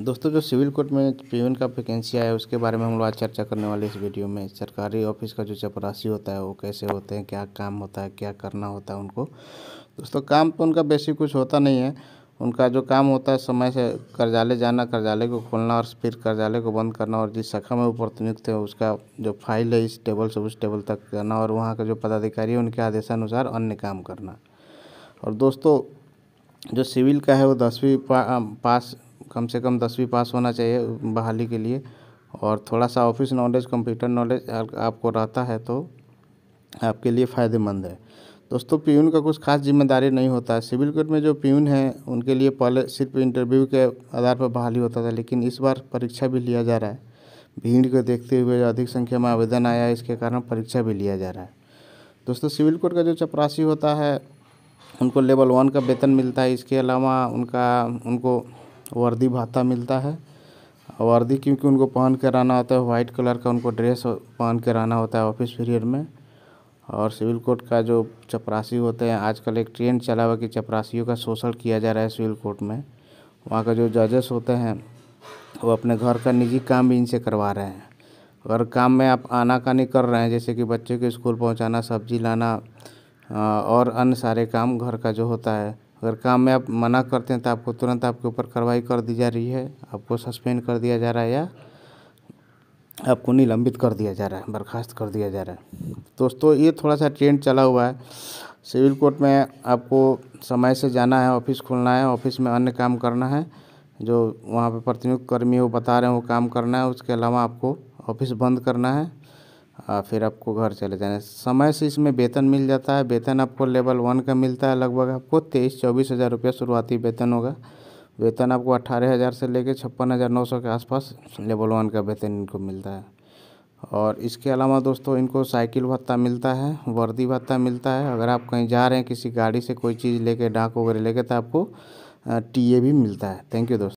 दोस्तों जो civil court में पीवन का वैकेंसी आया है उसके बारे में हम लोग आज चर्चा करने वाले इस वीडियो में सरकारी ऑफिस का जो चपरासी होता है वो कैसे होते हैं क्या काम होता है क्या करना होता है उनको दोस्तों काम तो उनका बेसिक कुछ होता नहीं है उनका जो काम होता है समय से कर्जाले जाना कर्जाले को खोलना और फिर कर्जाले को बंद करना और जिस शाखा में वो प्रतिनियुक्त है उसका जो फाइल है इस टेबल से उस टेबल तक जाना और वहाँ का जो पदाधिकारी है उनके आदेशानुसार अन्य काम करना और दोस्तों जो सिविल का है वो दसवीं पास कम से कम दसवीं पास होना चाहिए बहाली के लिए और थोड़ा सा ऑफिस नॉलेज कंप्यूटर नॉलेज आपको रहता है तो आपके लिए फ़ायदेमंद है दोस्तों पीयून का कुछ खास जिम्मेदारी नहीं होता है सिविल कोर्ट में जो पीयून हैं उनके लिए पहले सिर्फ इंटरव्यू के आधार पर बहाली होता था लेकिन इस बार परीक्षा भी लिया जा रहा है भीड़ को देखते हुए अधिक संख्या में आवेदन आया है इसके कारण परीक्षा भी लिया जा रहा है दोस्तों सिविल कोर्ट का जो चपरासी होता है उनको लेवल वन का वेतन मिलता है इसके अलावा उनका उनको वर्दी भाता मिलता है वर्दी क्योंकि उनको पहन कर आना होता है वाइट कलर का उनको ड्रेस पहन कर रहना होता है ऑफिस पीरियड में और सिविल कोर्ट का जो चपरासी होते हैं आजकल एक ट्रेंड चला हुआ कि चपरासियों का शोषण किया जा रहा है सिविल कोर्ट में वहाँ का जो जजेस होते हैं वो अपने घर का निजी काम भी इनसे करवा रहे हैं अगर काम में आप आनाकानी कर रहे हैं जैसे कि बच्चे को स्कूल पहुँचाना सब्जी लाना और अन्य सारे काम घर का जो होता है अगर काम में आप मना करते हैं तो आपको तुरंत आपके ऊपर कार्रवाई कर दी जा रही है आपको सस्पेंड कर दिया जा रहा है या आपको निलंबित कर दिया जा रहा है बर्खास्त कर दिया जा रहा है दोस्तों ये थोड़ा सा ट्रेंड चला हुआ है सिविल कोर्ट में आपको समय से जाना है ऑफिस खोलना है ऑफिस में अन्य काम करना है जो वहाँ पर प्रतिनियुक्त कर्मी वो बता रहे हैं वो काम करना है उसके अलावा आपको ऑफिस बंद करना है हाँ, फिर आपको घर चले जाने समय से इसमें वेतन मिल जाता है वेतन आपको लेवल वन का मिलता है लगभग आपको तेईस चौबीस हज़ार रुपया शुरुआती वेतन होगा वेतन आपको अट्ठारह हज़ार से लेकर छप्पन हज़ार नौ सौ के आसपास लेवल वन का वेतन इनको मिलता है और इसके अलावा दोस्तों इनको साइकिल भत्ता मिलता है वर्दी भत्ता मिलता है अगर आप कहीं जा रहे हैं किसी गाड़ी से कोई चीज़ लेके डाक वगैरह लेके तो आपको टी ए भी मिलता है थैंक यू दोस्तों